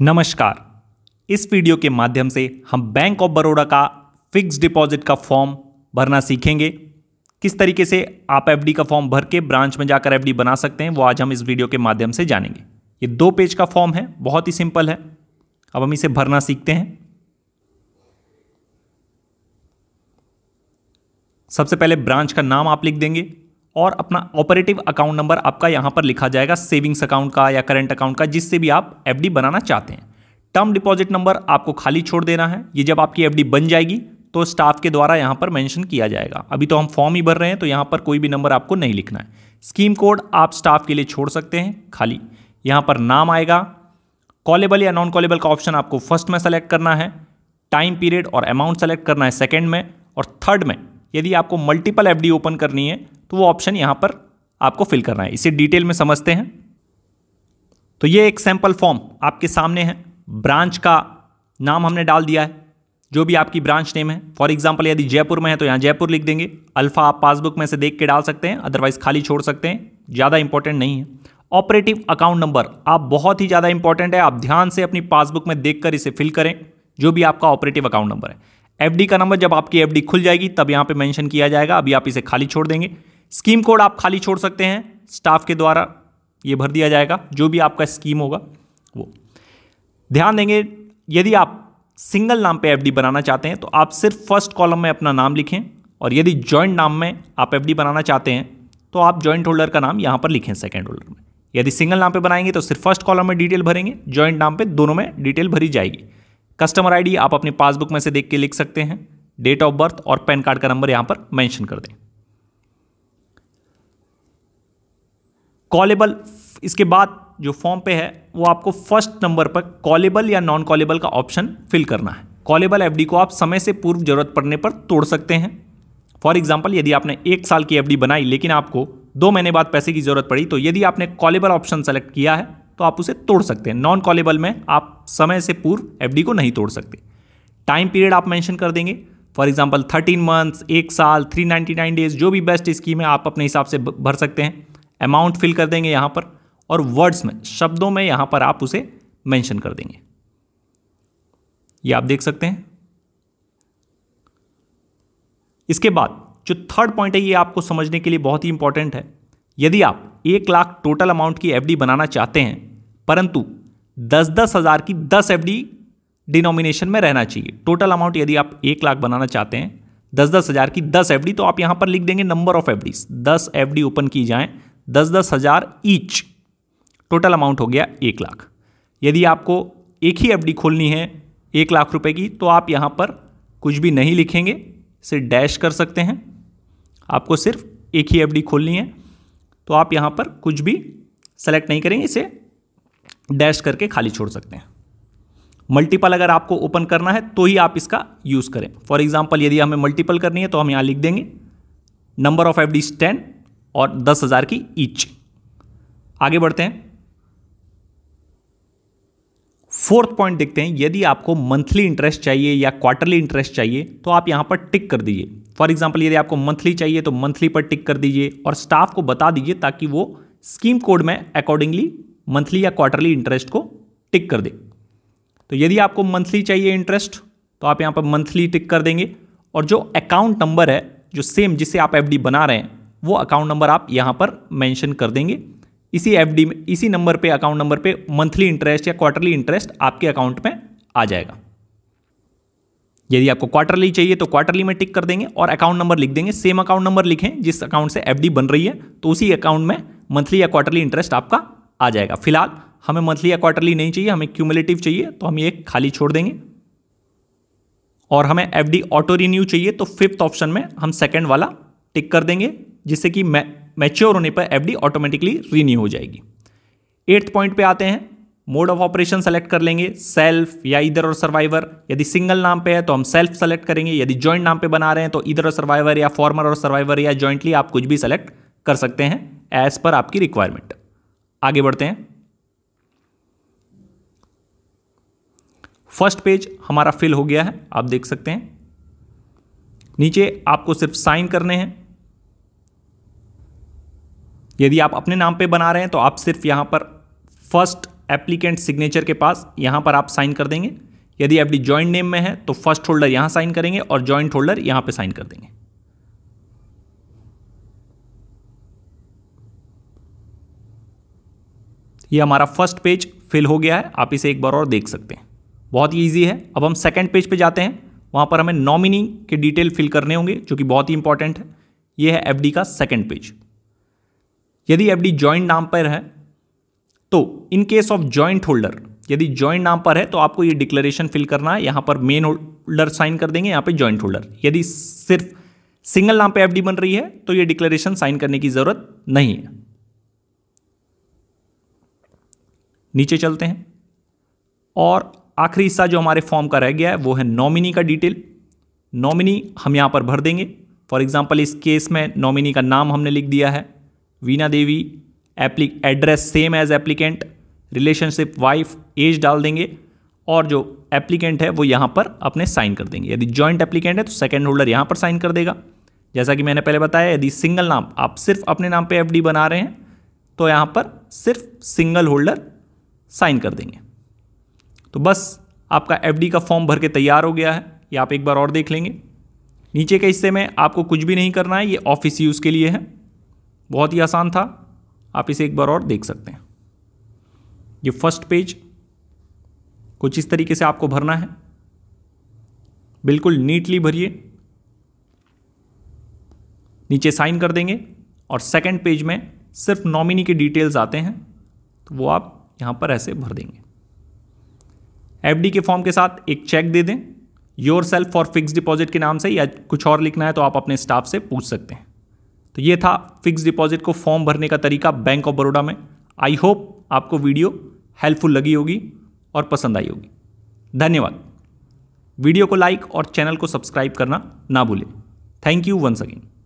नमस्कार इस वीडियो के माध्यम से हम बैंक ऑफ बड़ोड़ा का फिक्स डिपॉजिट का फॉर्म भरना सीखेंगे किस तरीके से आप एफडी का फॉर्म भर के ब्रांच में जाकर एफडी बना सकते हैं वो आज हम इस वीडियो के माध्यम से जानेंगे ये दो पेज का फॉर्म है बहुत ही सिंपल है अब हम इसे भरना सीखते हैं सबसे पहले ब्रांच का नाम आप लिख देंगे और अपना ऑपरेटिव अकाउंट नंबर आपका यहाँ पर लिखा जाएगा सेविंग्स अकाउंट का या करंट अकाउंट का जिससे भी आप एफ बनाना चाहते हैं टर्म डिपॉजिट नंबर आपको खाली छोड़ देना है ये जब आपकी एफ बन जाएगी तो स्टाफ के द्वारा यहाँ पर मेंशन किया जाएगा अभी तो हम फॉर्म ही भर रहे हैं तो यहाँ पर कोई भी नंबर आपको नहीं लिखना है स्कीम कोड आप स्टाफ के लिए छोड़ सकते हैं खाली यहाँ पर नाम आएगा कॉलेबल या नॉन कॉलेबल का ऑप्शन आपको फर्स्ट में सेलेक्ट करना है टाइम पीरियड और अमाउंट सेलेक्ट करना है सेकेंड में और थर्ड में यदि आपको मल्टीपल एफ ओपन करनी है तो वो ऑप्शन यहाँ पर आपको फिल करना है इसे डिटेल में समझते हैं तो ये एक सैम्पल फॉर्म आपके सामने है ब्रांच का नाम हमने डाल दिया है जो भी आपकी ब्रांच नेम है फॉर एग्जाम्पल यदि जयपुर में है तो यहाँ जयपुर लिख देंगे अल्फ़ा आप पासबुक में से देख के डाल सकते हैं अदरवाइज खाली छोड़ सकते हैं ज़्यादा इंपॉर्टेंट नहीं है ऑपरेटिव अकाउंट नंबर आप बहुत ही ज़्यादा इंपॉर्टेंट है आप ध्यान से अपनी पासबुक में देखकर इसे फिल करें जो भी आपका ऑपरेटिव अकाउंट नंबर है एफ का नंबर जब आपकी एफ खुल जाएगी तब यहाँ पे मेंशन किया जाएगा अभी आप इसे खाली छोड़ देंगे स्कीम कोड आप खाली छोड़ सकते हैं स्टाफ के द्वारा ये भर दिया जाएगा जो भी आपका स्कीम होगा वो ध्यान देंगे यदि आप सिंगल नाम पे एफडी बनाना चाहते हैं तो आप सिर्फ फर्स्ट कॉलम में अपना नाम लिखें और यदि जॉइंट नाम में आप एफडी बनाना चाहते हैं तो आप जॉइंट होल्डर का नाम यहाँ पर लिखें सेकेंड होल्डर में यदि सिंगल नाम पे बनाएंगे तो सिर्फ फर्स्ट कॉलम में डिटेल भरेंगे जॉइंट नाम पर दोनों में डिटेल भरी जाएगी कस्टमर आईडी आप अपनी पासबुक में से देख के लिख सकते हैं डेट ऑफ बर्थ और पैन कार्ड का नंबर यहां पर मेंशन कर दें कॉलेबल इसके बाद जो फॉर्म पे है वो आपको फर्स्ट नंबर पर कॉलेबल या नॉन कॉलेबल का ऑप्शन फिल करना है कॉलेबल एफडी को आप समय से पूर्व जरूरत पड़ने पर तोड़ सकते हैं फॉर एग्जाम्पल यदि आपने एक साल की एफडी बनाई लेकिन आपको दो महीने बाद पैसे की जरूरत पड़ी तो यदि आपने कॉलेबल ऑप्शन सेलेक्ट किया है तो आप उसे तोड़ सकते हैं नॉन कॉलेबल में आप समय से पूर्व एफ को नहीं तोड़ सकते टाइम पीरियड आप मैंशन कर देंगे फॉर एग्जाम्पल थर्टीन मंथ्स एक साल थ्री नाइन डेज जो भी बेस्ट स्कीम है आप अपने हिसाब से भर सकते हैं अमाउंट फिल कर देंगे यहाँ पर और वर्ड्स में शब्दों में यहाँ पर आप उसे मेंशन कर देंगे ये आप देख सकते हैं इसके बाद जो थर्ड पॉइंट है ये आपको समझने के लिए बहुत ही इंपॉर्टेंट है यदि आप एक लाख टोटल अमाउंट की एफडी बनाना चाहते हैं परंतु दस दस हज़ार की दस एफ डिनोमिनेशन में रहना चाहिए टोटल अमाउंट यदि आप एक लाख बनाना चाहते हैं दस दस हज़ार की दस एफ तो आप यहाँ पर लिख देंगे नंबर ऑफ एफ दस एफ ओपन की जाएँ दस दस हज़ार ईच टोटल अमाउंट हो गया एक लाख यदि आपको एक ही एफ खोलनी है एक लाख रुपये की तो आप यहाँ पर कुछ भी नहीं लिखेंगे सिर्फ डैश कर सकते हैं आपको सिर्फ एक ही एफ खोलनी है तो आप यहाँ पर कुछ भी सेलेक्ट नहीं करेंगे इसे डैश करके खाली छोड़ सकते हैं मल्टीपल अगर आपको ओपन करना है तो ही आप इसका यूज़ करें फॉर एग्जाम्पल यदि हमें मल्टीपल करनी है तो हम यहाँ लिख देंगे number of F D ten और दस हज़ार की ईच आगे बढ़ते हैं फोर्थ पॉइंट देखते हैं यदि आपको मंथली इंटरेस्ट चाहिए या क्वार्टरली इंटरेस्ट चाहिए तो आप यहाँ पर टिक कर दीजिए फॉर एग्जाम्पल यदि आपको मंथली चाहिए तो मंथली पर टिक कर दीजिए और स्टाफ को बता दीजिए ताकि वो स्कीम कोड में अकॉर्डिंगली मंथली या क्वार्टरली इंटरेस्ट को टिक कर दे तो यदि आपको मंथली चाहिए इंटरेस्ट तो आप यहाँ पर मंथली टिक कर देंगे और जो अकाउंट नंबर है जो सेम जिसे आप एफ बना रहे हैं वो अकाउंट नंबर आप यहाँ पर मैंशन कर देंगे इसी एफ में इसी नंबर पे अकाउंट नंबर पे मंथली इंटरेस्ट या क्वार्टरली इंटरेस्ट आपके अकाउंट में आ जाएगा यदि आपको क्वार्टरली चाहिए तो क्वार्टरली में टिक कर देंगे और अकाउंट नंबर लिख देंगे सेम अकाउंट नंबर लिखें जिस अकाउंट से एफ बन रही है तो उसी अकाउंट में मंथली या क्वार्टरली इंटरेस्ट आपका आ जाएगा फिलहाल हमें मंथली या क्वार्टरली नहीं चाहिए हमें क्यूमुलेटिव चाहिए तो हम ये खाली छोड़ देंगे और हमें एफ डी ऑटो रिन्यू चाहिए तो फिफ्थ ऑप्शन में हम सेकेंड वाला टिक कर देंगे जिससे कि मैच्योर होने पर एफ डी ऑटोमेटिकली रिन्यू हो जाएगी एट्थ पॉइंट पे आते हैं मोड ऑफ ऑपरेशन सेलेक्ट कर लेंगे सेल्फ या इधर और सर्वाइवर यदि सिंगल नाम पे है तो हम सेल्फ सेलेक्ट करेंगे यदि जॉइंट नाम पे बना रहे हैं तो इधर और सर्वाइवर या फॉर्मर और सर्वाइवर या जॉइंटली आप कुछ भी सेलेक्ट कर सकते हैं एज पर आपकी रिक्वायरमेंट आगे बढ़ते हैं फर्स्ट पेज हमारा फिल हो गया है आप देख सकते हैं नीचे आपको सिर्फ साइन करने हैं यदि आप अपने नाम पे बना रहे हैं तो आप सिर्फ यहां पर फर्स्ट एप्लीकेंट सिग्नेचर के पास यहां पर आप साइन कर देंगे यदि एफ डी ज्वाइंट नेम में है तो फर्स्ट होल्डर यहां साइन करेंगे और ज्वाइंट होल्डर यहां पे साइन कर देंगे ये हमारा फर्स्ट पेज फिल हो गया है आप इसे एक बार और देख सकते हैं बहुत ही ईजी है अब हम सेकेंड पेज पे जाते हैं वहाँ पर हमें नॉमिनी के डिटेल फिल करने होंगे जो कि बहुत ही इंपॉर्टेंट है ये है एफ का सेकेंड पेज यदि एफ डी ज्वाइंट नाम पर है तो in case of joint holder यदि ज्वाइंट नाम पर है तो आपको ये डिक्लेरेशन फिल करना है यहाँ पर मेन होल्डर साइन कर देंगे यहाँ पे ज्वाइंट होल्डर यदि सिर्फ सिंगल नाम पे एफडी बन रही है तो ये डिक्लेरेशन साइन करने की ज़रूरत नहीं है नीचे चलते हैं और आखिरी हिस्सा जो हमारे फॉर्म का रह गया है वो है नॉमिनी का डिटेल नॉमिनी हम यहाँ पर भर देंगे फॉर एग्जाम्पल इस केस में नॉमिनी का नाम हमने लिख दिया है वीना देवी एप्लिक address same as applicant relationship wife as डाल देंगे और जो एप्लीकेंट है वो यहाँ पर अपने साइन कर देंगे यदि जॉइंट एप्लीकेंट है तो सेकेंड होल्डर यहाँ पर साइन कर देगा जैसा कि मैंने पहले बताया यदि सिंगल नाम आप सिर्फ अपने नाम पे एफडी बना रहे हैं तो यहाँ पर सिर्फ सिंगल होल्डर साइन कर देंगे तो बस आपका एफ का फॉर्म भर के तैयार हो गया है ये आप एक बार और देख लेंगे नीचे के हिस्से में आपको कुछ भी नहीं करना है ये ऑफिस यूज़ के लिए है बहुत ही आसान था आप इसे एक बार और देख सकते हैं ये फर्स्ट पेज कुछ इस तरीके से आपको भरना है बिल्कुल नीटली भरिए नीचे साइन कर देंगे और सेकंड पेज में सिर्फ नॉमिनी के डिटेल्स आते हैं तो वो आप यहाँ पर ऐसे भर देंगे एफ के फॉर्म के साथ एक चेक दे दें yourself for fix deposit के नाम से या कुछ और लिखना है तो आप अपने स्टाफ से पूछ सकते हैं तो ये था फिक्स डिपॉजिट को फॉर्म भरने का तरीका बैंक ऑफ बड़ोडा में आई होप आपको वीडियो हेल्पफुल लगी होगी और पसंद आई होगी धन्यवाद वीडियो को लाइक और चैनल को सब्सक्राइब करना ना भूलें थैंक यू वंस अगेन